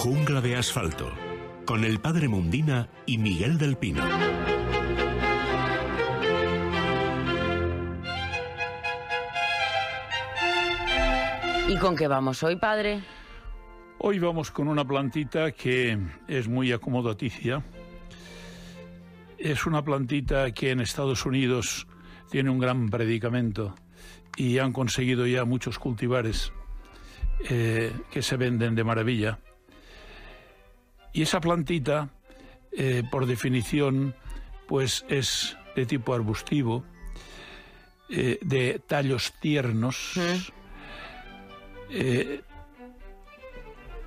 Jungla de asfalto, con el padre Mundina y Miguel del Pino. ¿Y con qué vamos hoy, padre? Hoy vamos con una plantita que es muy acomodaticia. Es una plantita que en Estados Unidos tiene un gran predicamento y han conseguido ya muchos cultivares eh, que se venden de maravilla. Y esa plantita, eh, por definición, pues es de tipo arbustivo, eh, de tallos tiernos, mm.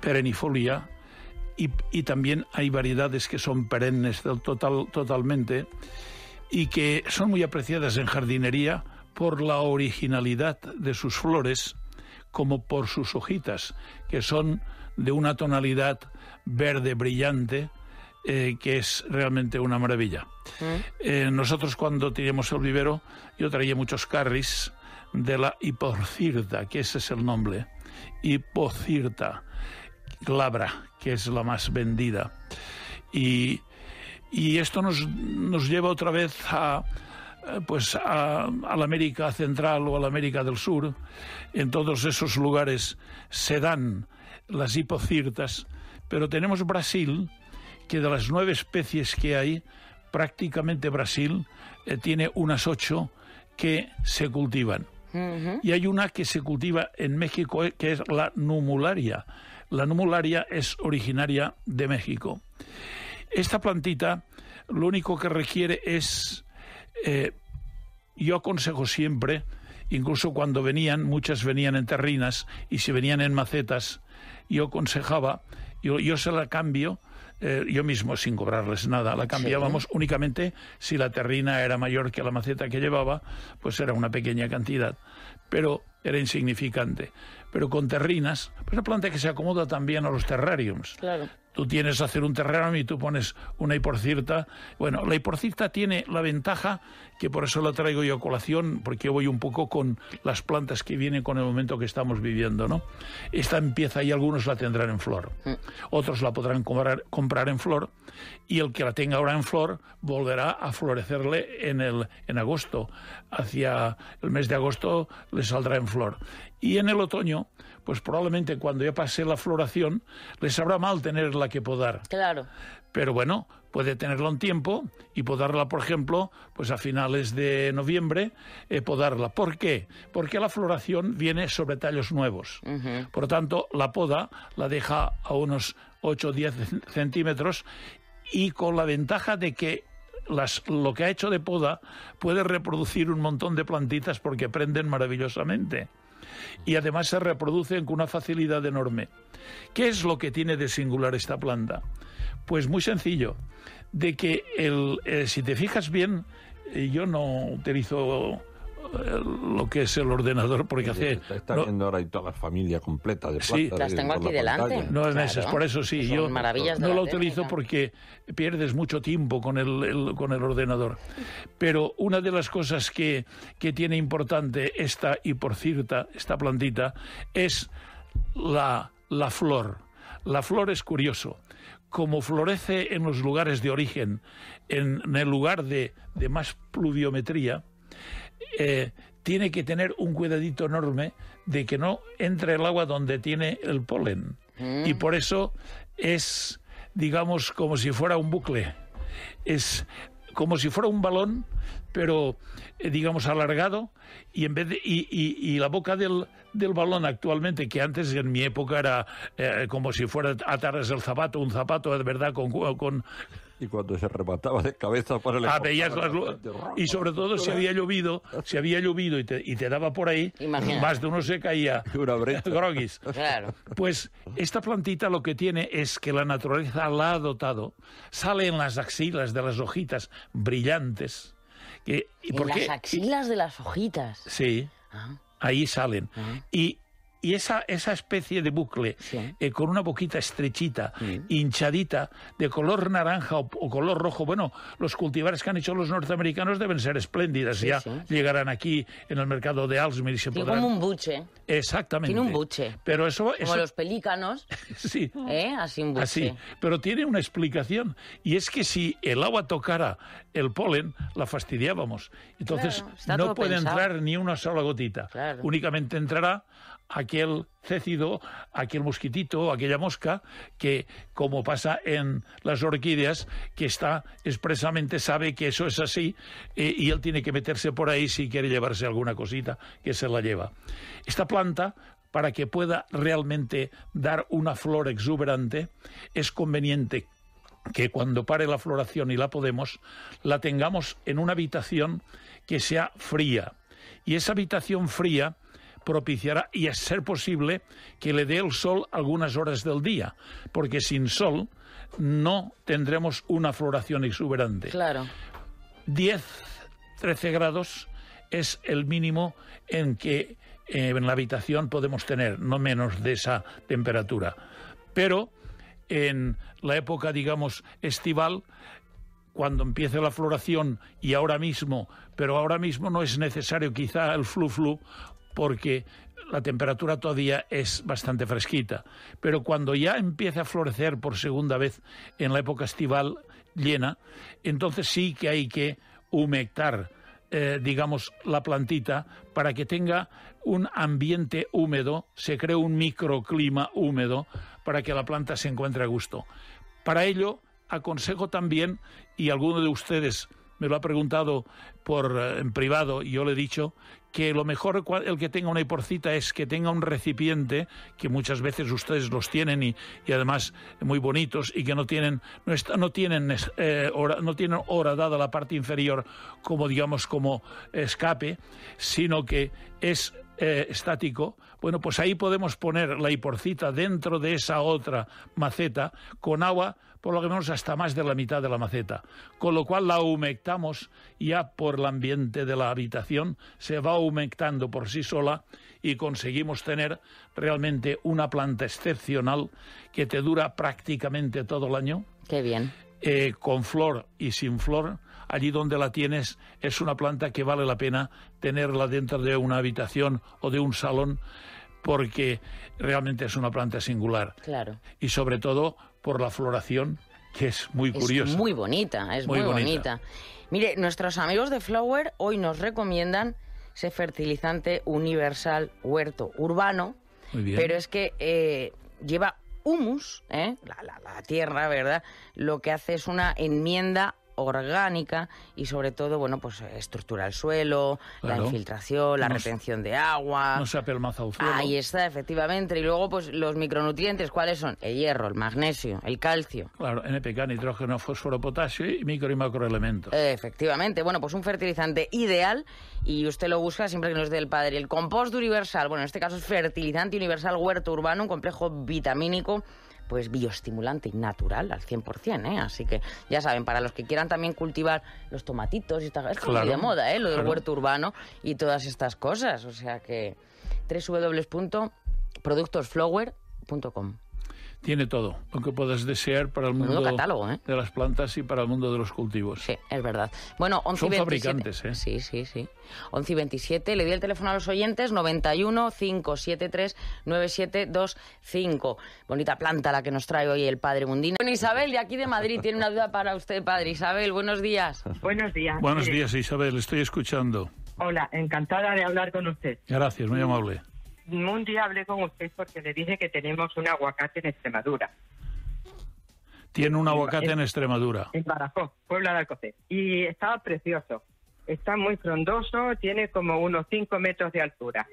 perennifolia, y, también hay variedades que son perennes total, totalmente y que son muy apreciadas en jardinería por la originalidad de sus flores como por sus hojitas, que son de una tonalidad verde brillante, eh, que es realmente una maravilla. Mm. Eh, nosotros cuando teníamos el vivero, yo traía muchos carris de la hipocirta, que ese es el nombre, hipocirta, glabra, que es la más vendida. Y, esto nos, nos lleva otra vez a eh, pues a, la América Central o a la América del Sur, en todos esos lugares se dan las hipocirtas, pero tenemos Brasil, que de las nueve especies que hay, prácticamente Brasil eh, tiene unas ocho que se cultivan. Y hay una que se cultiva en México, eh, que es la numularia. La numularia es originaria de México. Esta plantita lo único que requiere es eh, yo aconsejo siempre, incluso cuando venían, muchas venían en terrinas y si venían en macetas, yo aconsejaba, yo, se la cambio, eh, yo mismo sin cobrarles nada, la cambiábamos únicamente si la terrina era mayor que la maceta que llevaba, pues era una pequeña cantidad, pero era insignificante pero con terrinas, ...es pues una planta que se acomoda también a los terrariums. Tú tienes que hacer un terrarium y tú pones una hiporcirta. Bueno, la hiporcirta tiene la ventaja, que por eso la traigo yo a colación, porque voy un poco con las plantas que vienen con el momento que estamos viviendo, ¿no? Esta empieza y algunos la tendrán en flor, mm. otros la podrán comprar, comprar en flor, y el que la tenga ahora en flor volverá a florecerle en, el, en agosto. Hacia el mes de agosto le saldrá en flor y en el otoño, pues probablemente cuando ya pase la floración, les sabrá mal tenerla que podar. Claro. Pero bueno, puede tenerla un tiempo y podarla, por ejemplo, pues a finales de noviembre, eh, podarla. ¿Por qué? Porque la floración viene sobre tallos nuevos. Por tanto, la poda la deja a unos 8 o 10 centímetros y con la ventaja de que las, lo que ha hecho de poda puede reproducir un montón de plantitas porque prenden maravillosamente y además se reproducen con una facilidad enorme. ¿Qué es lo que tiene de singular esta planta? Pues muy sencillo, de que el, eh, si te fijas bien, eh, yo no utilizo lo que es el ordenador, porque hace... Está, ahora y toda la familia completa de Sí, las tengo aquí delante. No es claro. por eso sí, yo no lo utilizo porque pierdes mucho tiempo con el, con el ordenador. Pero una de las cosas que, tiene importante esta y por cierta, esta plantita, es la, la flor. La flor es curioso como florece en los lugares de origen, en, el lugar de, de más pluviometría, eh, tiene que tener un cuidadito enorme de que no entre el agua donde tiene el polen. Mm. Y por eso es, digamos, como si fuera un bucle. Es como si fuera un balón, pero eh, digamos alargado, y en vez y, y, la boca del, del balón actualmente, que antes en mi época era eh, como si fuera atarles el zapato, un zapato de verdad con, con, y cuando se remataba de cabeza para el ah, y sobre todo si había llovido si había llovido y te, y te daba por ahí más de uno se caía una claro. pues esta plantita lo que tiene es que la naturaleza la ha dotado Salen en las axilas de las hojitas brillantes y, en las axilas de las hojitas sí ah. ahí salen ah. y y esa, esa especie de bucle eh, con una boquita estrechita, hinchadita, de color naranja o, color rojo, bueno, los cultivares que han hecho los norteamericanos deben ser espléndidas. ya llegarán aquí en el mercado de Alzheimer y se podrán... como un buche. Exactamente. Tiene un buche. Como los pelícanos. sí. ¿Eh? Así un buche. Pero tiene una explicación. Y es que si el agua tocara el polen, la fastidiábamos. Entonces no puede entrar ni una sola gotita. Únicamente entrará aquel cécido, aquel mosquitito, aquella mosca que, como pasa en las orquídeas, que está expresamente sabe que eso es así eh, y él tiene que meterse por ahí si quiere llevarse alguna cosita que se la lleva. Esta planta para que pueda realmente dar una flor exuberante, es conveniente que cuando pare la floración y la podemos, la tengamos en una habitación que sea fría. Y esa habitación fría propiciará y es ser posible que le dé el sol algunas horas del día, porque sin sol no tendremos una floración exuberante. Claro. 10, 13 grados es el mínimo en que eh, en la habitación podemos tener, no menos de esa temperatura. Pero en la época, digamos, estival, cuando empiece la floración y ahora mismo, pero ahora mismo no es necesario quizá el flu-flu porque la temperatura todavía es bastante fresquita. Pero cuando ya empieza a florecer por segunda vez en la época estival llena, entonces sí que hay que humectar, eh, digamos, la plantita para que tenga un ambiente húmedo, se cree un microclima húmedo para que la planta se encuentre a gusto. Para ello, aconsejo también, y alguno de ustedes me lo ha preguntado eh, en privado y yo le he dicho que lo mejor el que tenga una hiporcita es que tenga un recipiente que muchas veces ustedes los tienen y, además muy bonitos y que no tienen no, está, no tienen eh, hora, no tienen hora dada la parte inferior como digamos como escape sino que es eh, estático, bueno, pues ahí podemos poner la hiporcita dentro de esa otra maceta con agua, por lo menos hasta más de la mitad de la maceta, con lo cual la humectamos ya por el ambiente de la habitación se va aumentando por sí sola y conseguimos tener realmente una planta excepcional que te dura prácticamente todo el año. Qué bien. Eh, con flor y sin flor, allí donde la tienes es una planta que vale la pena tenerla dentro de una habitación o de un salón porque realmente es una planta singular. Claro. Y sobre todo por la floración que es muy curioso Es muy bonita, es muy, bonita. Mire, nuestros amigos de Flower hoy nos recomiendan ese fertilizante universal huerto urbano, pero es que eh, lleva humus, ¿eh? La, la, la, tierra, ¿verdad? Lo que hace es una enmienda orgánica y sobre todo, bueno, pues estructura el suelo, la infiltración, la retención de agua. No se apelmaza el Ahí está, efectivamente. Y luego, pues los micronutrientes, ¿cuáles son? El hierro, el magnesio, el calcio. Claro, NPK, nitrógeno, fósforo, potasio y micro y macroelementos. Efectivamente. Bueno, pues un fertilizante ideal y usted lo busca siempre que nos dé el padre. El compost universal, bueno, en este caso es fertilizante universal huerto urbano, un complejo vitamínico pues bioestimulante y natural al 100%, ¿eh? Así que ya saben, para los que quieran también cultivar los tomatitos y está, es de moda, ¿eh? Lo del huerto urbano y todas estas cosas, o sea que www.productosflower.com tiene todo lo que puedas desear para el mundo ¿eh? de las plantas y para el mundo de los cultivos. Sí, es verdad. Bueno, 11 Son fabricantes, ¿eh? Sí, sí, sí. 11 y 27. Le di el teléfono a los oyentes, 91 573 9725. Bonita planta la que nos trae hoy el padre Mundina. Bueno, Isabel, de aquí de Madrid, tiene una duda para usted, padre Isabel. Buenos días. Buenos días. Buenos días, Isabel. Estoy escuchando. Hola, encantada de hablar con usted. Gracias, muy amable un día hablé con usted porque le dije que tenemos un aguacate en Extremadura. Tiene un aguacate en, Extremadura. En Barajó, Puebla de Alcocer. Y estaba precioso. Está muy frondoso, tiene como unos 5 metros de altura.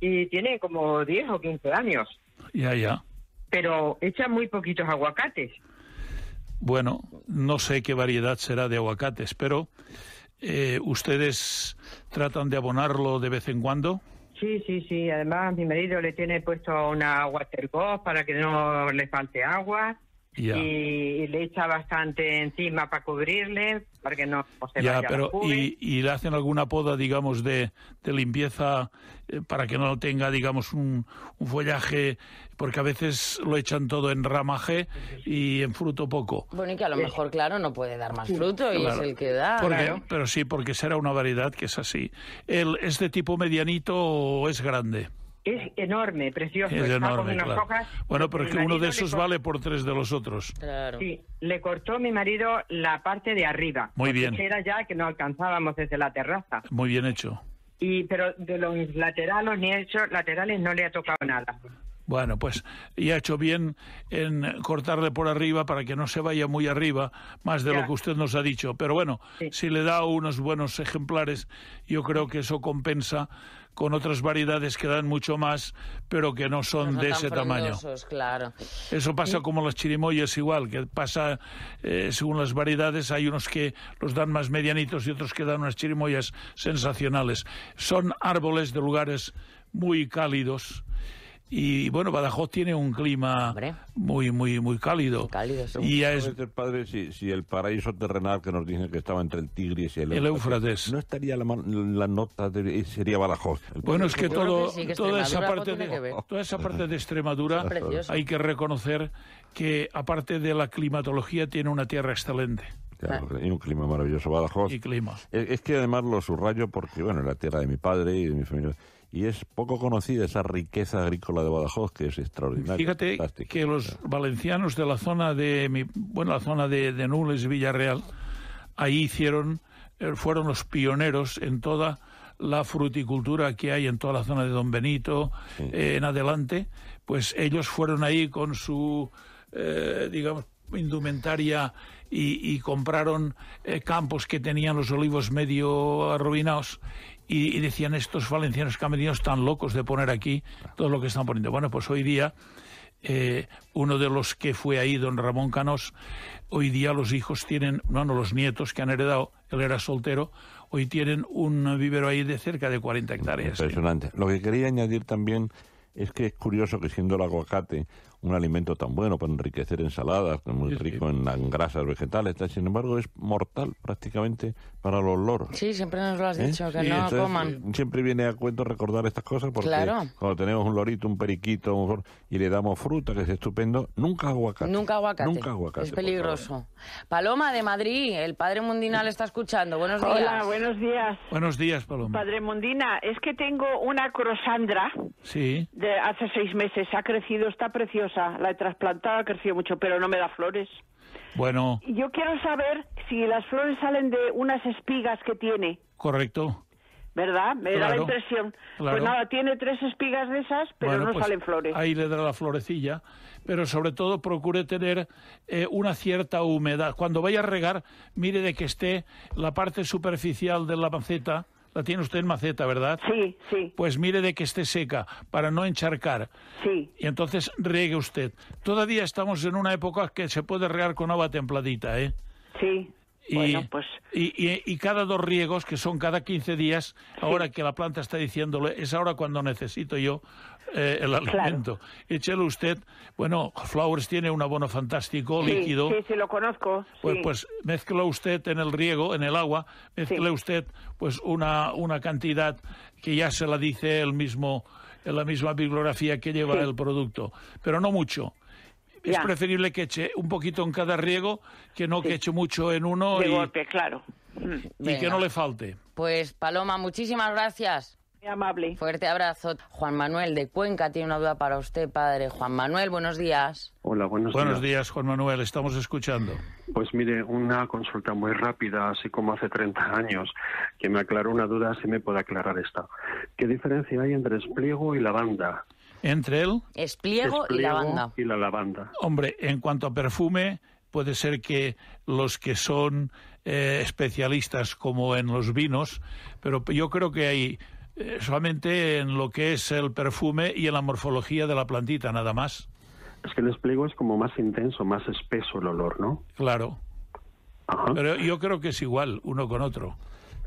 Y tiene como 10 o 15 años. Ya, ya. Pero echa muy poquitos aguacates. Bueno, no sé qué variedad será de aguacates, pero eh, ¿ustedes tratan de abonarlo de vez en cuando? Sí, sí, sí. Además, mi marido le tiene puesto una waterbox para que no le falte agua. y, le echa bastante encima para cubrirle, no ya, pero, y, le hacen alguna poda, digamos, de, limpieza eh, para que no tenga, digamos, un, follaje, porque a veces lo echan todo en ramaje y en fruto poco. Bueno, y que a lo eh, mejor, claro, no puede dar más fruto y es el que da. Pero sí, porque será una variedad que es así. ¿El, ¿Es de tipo medianito o es grande? Es enorme, precioso. Es enorme, bueno, pero es que uno de esos vale por tres de los otros. Claro. Sí, le cortó mi marido la parte de arriba. Muy bien. Era ya que no alcanzábamos desde la terraza. Muy bien hecho. Y, pero de los laterales, ni hecho, laterales no le ha tocado nada. Bueno, pues y ha hecho bien en cortarle por arriba para que no se vaya muy arriba, más de lo que usted nos ha dicho. Pero bueno, si le da unos buenos ejemplares, yo creo que eso compensa con otras variedades que dan mucho más, pero que no son de ese tamaño. Claro. Eso pasa como las chirimoyas igual, que pasa eh, según las variedades, hay unos que los dan más medianitos y otros que dan unas chirimoyas sensacionales. Son árboles de lugares muy cálidos y bueno, Badajoz tiene un clima muy muy muy cálido. y es... padre si, si, el paraíso terrenal que nos dicen que estaba entre el Tigris y el, el Éufrates. No estaría la, nota sería Badajoz. Bueno, es que todo toda esa parte de, toda esa parte de Extremadura hay que reconocer que aparte de la climatología tiene una tierra excelente. y un clima maravilloso, Badajoz. Y clima. Es, eh, es, que además lo subrayo porque, bueno, la tierra de mi padre y de mi familia y es poco conocida esa riqueza agrícola de Badajoz que es extraordinaria. Fíjate que los valencianos de la zona de mi, bueno, la zona de, de Nules, Villarreal, ahí hicieron eh, fueron los pioneros en toda la fruticultura que hay en toda la zona de Don Benito eh, en adelante, pues ellos fueron ahí con su eh, digamos indumentaria y, compraron campos que tenían los olivos medio arruinados y, decían estos valencianos camerinos tan locos de poner aquí todo lo que están poniendo. Bueno, pues hoy día eh, uno de los que fue ahí, don Ramón Canós, hoy día los hijos tienen, bueno, los nietos que han heredado, él era soltero, hoy tienen un vivero ahí de cerca de 40 hectáreas. Impresionante. Lo que quería añadir también es que es curioso que siendo el aguacate un alimento tan bueno para enriquecer ensaladas, muy rico en grasas vegetales, sin embargo es mortal prácticamente para los loros. Sí, siempre nos lo has ¿Eh? dicho, que no coman. Eh, siempre viene a cuento recordar estas cosas porque cuando tenemos un lorito, un periquito y le damos fruta, que es estupendo, nunca aguacate. Nunca aguacate. Nunca aguacate. Es peligroso. Paloma de Madrid, el Padre Mundina le está escuchando. Buenos días. Hola, buenos días. Buenos días, Paloma. Padre Mundina, es que tengo una crosandra sí. de hace seis meses, ha crecido, está preciosa la he trasplantado, ha crecido mucho, pero no me da flores. Bueno. Yo quiero saber si las flores salen de unas espigas que tiene. Correcto. ¿Verdad? Me da la impresión. Pues nada, tiene tres espigas de esas, pero no pues salen flores. Ahí le da la florecilla, pero sobre todo procure tener eh, una cierta humedad. Cuando vaya a regar, mire de que esté la parte superficial de la maceta la tiene usted en maceta, ¿verdad? Sí, sí. Pues mire de que esté seca para no encharcar. Sí. Y entonces riegue usted. Todavía estamos en una época que se puede regar con agua templadita, ¿eh? Sí. Y, pues... y, y, cada dos riegos, que son cada 15 días, ahora que la planta está diciéndole, es ahora cuando necesito yo eh, el alimento. échele Échelo usted. Bueno, Flowers tiene un abono fantástico, líquido. Sí, sí, lo conozco. Pues, pues mezcla usted en el riego, en el agua, mezcle usted pues una, una cantidad que ya se la dice el mismo, en la misma bibliografía que lleva el producto, pero no mucho es preferible que eche un poquito en cada riego que no que eche mucho en uno. y, claro. Mm. Y que no le falte. Pues Paloma, muchísimas gracias. Muy amable. Fuerte abrazo. Juan Manuel de Cuenca tiene una duda para usted, padre. Juan Manuel, buenos días. Hola, buenos, buenos días. Buenos días, Juan Manuel. Estamos escuchando. Pues mire, una consulta muy rápida, así como hace 30 años, que me aclaró una duda, si me puede aclarar esta. ¿Qué diferencia hay entre despliego y lavanda? Entre el espliego, y, lavanda. la lavanda. Hombre, en cuanto a perfume, puede ser que los que son eh, especialistas como en los vinos, pero yo creo que hay eh, solamente en lo que es el perfume y en la morfología de la plantita, nada más. Es que el espliego es como más intenso, más espeso el olor, ¿no? Claro. Pero yo creo que es igual uno con otro.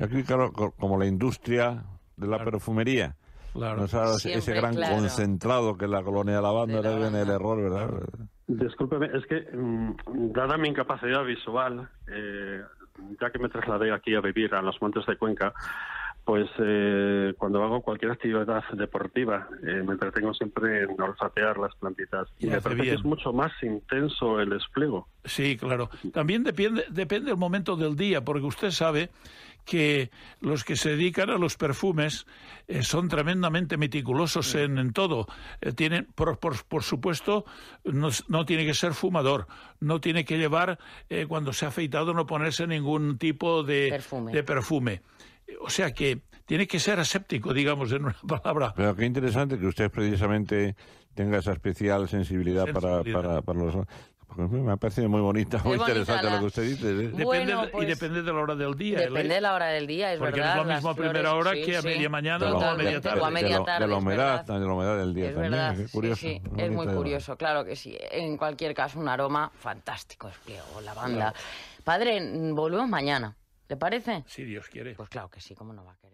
Aquí, claro, como la industria de la perfumería Claro. ese gran concentrado que la colonia de la banda en el error, ¿verdad? Discúlpeme, es que mm, dada mi incapacidad visual, eh, ya que me trasladé aquí a vivir a los montes de Cuenca, pues eh, cuando hago cualquier actividad deportiva eh, me entretengo siempre en olfatear las plantitas y, me parece es mucho más intenso el despliego. Sí, claro. También depende, depende el momento del día, porque usted sabe que los que se dedican a los perfumes eh, son tremendamente meticulosos en, todo. Eh, tienen, por, por, supuesto, no, tiene que ser fumador, no tiene que llevar, eh, cuando se ha afeitado, no ponerse ningún tipo de perfume. O sea que tiene que ser aséptico, digamos, en una palabra. Pero qué interesante que usted precisamente tenga esa especial sensibilidad, para, los... Me ha parecido muy bonita, muy, interesante lo que usted dice. ¿eh? y pues depende de la hora del día. Depende de la hora del día, es Porque verdad. Porque no es lo mismo a primera hora que a media mañana o a media tarde. De, media tarde, de la humedad, de la humedad del día también. es curioso. Sí, Es muy curioso, claro que sí. En cualquier caso, un aroma fantástico, o lavanda. Padre, mm, volvemos mañana. ¿Le parece? Si Dios quiere. Pues claro que sí, ¿cómo no va a querer?